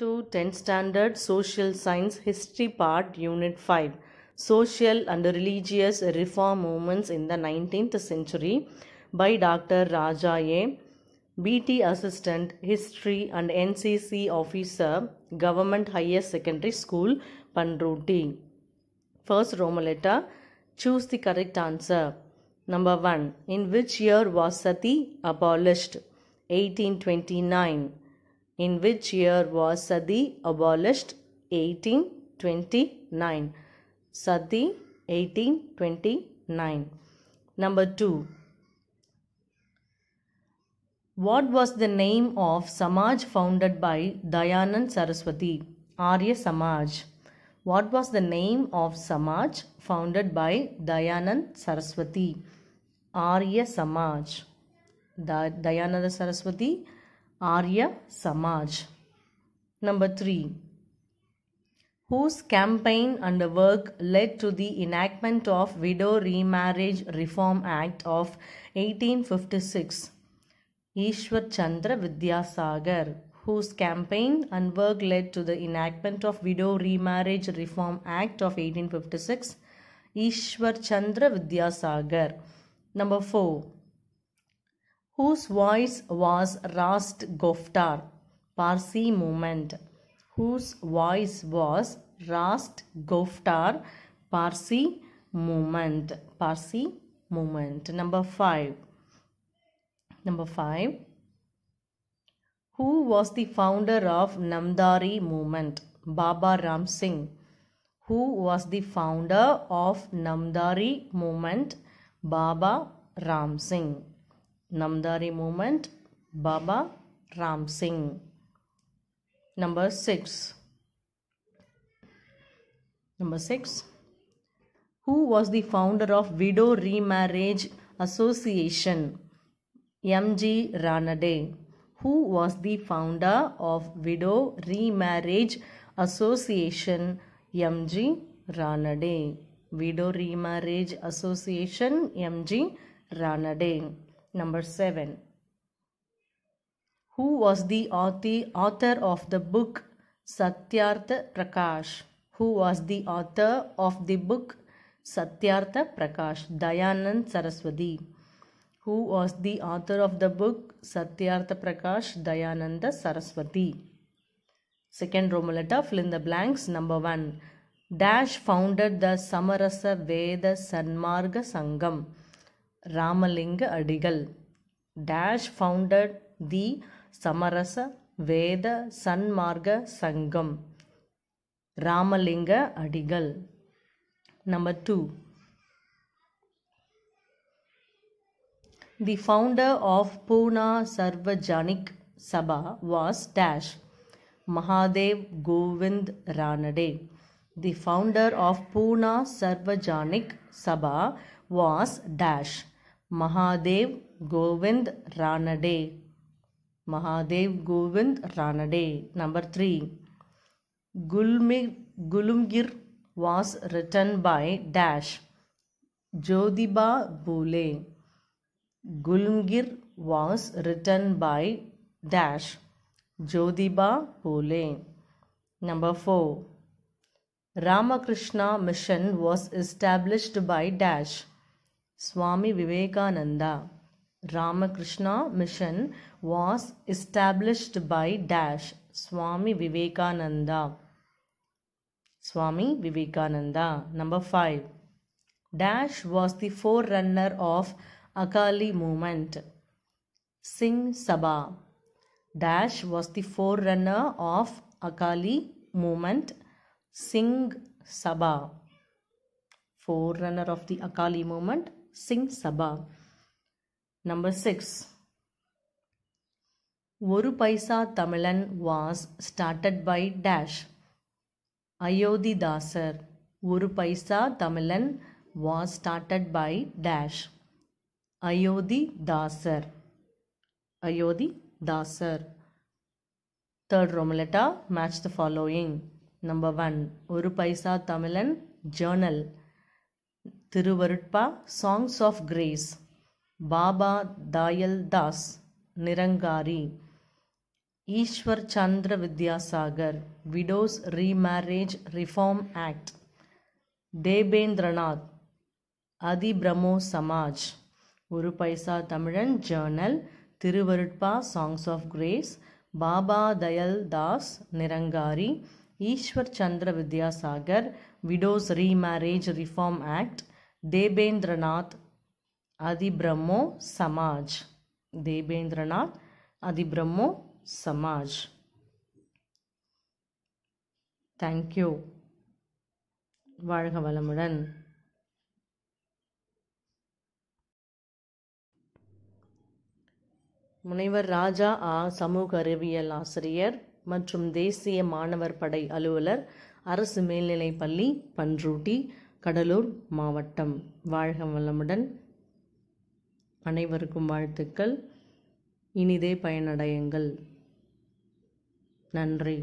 to 10th Standard Social Science History Part Unit 5 Social and Religious Reform Movements in the 19th Century by Dr. Raja A. BT Assistant History and NCC Officer Government Higher Secondary School Panruti. First Roman letter choose the correct answer. Number 1 In which year was Sati abolished? 1829 in which year was Sati abolished? 1829. Sati 1829. Number 2. What was the name of Samaj founded by Dayanand Saraswati? Arya Samaj. What was the name of Samaj founded by Dayanand Saraswati? Arya Samaj. Da Dayananda Saraswati Arya Samaj. Number 3. Whose campaign and work led to the enactment of Widow Remarriage Reform Act of 1856? Ishwar Chandra Vidyasagar, whose campaign and work led to the enactment of Widow Remarriage Reform Act of 1856? Ishwar Chandra Vidyasagar. Number 4 whose voice was Rast Goftar, Parsi movement. Whose voice was Rast Goftar, Parsi movement. Parsi movement. Number 5. Number 5. Who was the founder of Namdari movement? Baba Ram Singh. Who was the founder of Namdari movement? Baba Ram Singh. Namdari movement Baba Ram Singh. Number 6. Number 6. Who was the founder of Widow Remarriage Association? M.G. Ranade. Who was the founder of Widow Remarriage Association? M.G. Ranade. Widow Remarriage Association M.G. Ranade. Number 7. Who was the author of the book Satyartha Prakash? Who was the author of the book Satyartha Prakash? Dayanand Saraswati. Who was the author of the book Satyartha Prakash? Dayananda Saraswati. Second Romalata, fill in the blanks. Number 1. Dash founded the Samarasa Veda Sanmarga Sangam. Ramalinga Adigal dash founded the Samarasa Veda Sanmarga Sangam Ramalinga Adigal Number 2 The founder of Pune Sarvajanik Sabha was dash Mahadev Govind Ranade. The founder of Pune Sarvajanik Sabha was dash Mahadev Govind Ranade Mahadev Govind Ranade number three Gulamgiri was written by dash Jyotiba Phule Gulamgiri was written by dash Jyotiba Phule number four Ramakrishna Mission was established by dash Swami Vivekananda. Ramakrishna Mission was established by Dash Swami Vivekananda. Swami Vivekananda. Number 5. Dash was the forerunner of Akali movement. Singh Sabha. Dash was the forerunner of Akali movement. Singh Sabha. Forerunner of the Akali movement. Singh Sabha. Number 6. Oru Paisa Tamilan was started by Dash. Ayodhi Dasar. Oru Paisa Tamilan was started by Dash. Ayodhi Dasar. Ayodhi Dasar. Third Romaletta match the following. Number 1. Oru Paisa Tamilan Journal. Thiruvarutpa songs of grace Baba Dayal Das Nirankari Ishwar Chandra Vidyasagar widows remarriage reform act Debendranath Adi Brahmo Samaj Oru Paisa Tamilan journal Thiruvarutpa songs of grace Baba Dayal Das Nirankari Ishwar Chandra Vidyasagar widows remarriage reform act Debendranath Adi Brahmo Samaj Debendranath Adi Brahmo Samaj thank you வாழ்க வளமுடன் முனைவர் ராஜா ஆ சமூக அறிவியல் ஆசிரியர் மற்றும் தேசிய மாணவர் படை அலுவலர் அரசு பள்ளி பன்ருட்டி கடலூர் மாவட்டம் வாழ்க வளமுடன் அனைவருக்கும் வாழ்த்துக்கள் இனிதே பயனடையுங்கள் நன்றி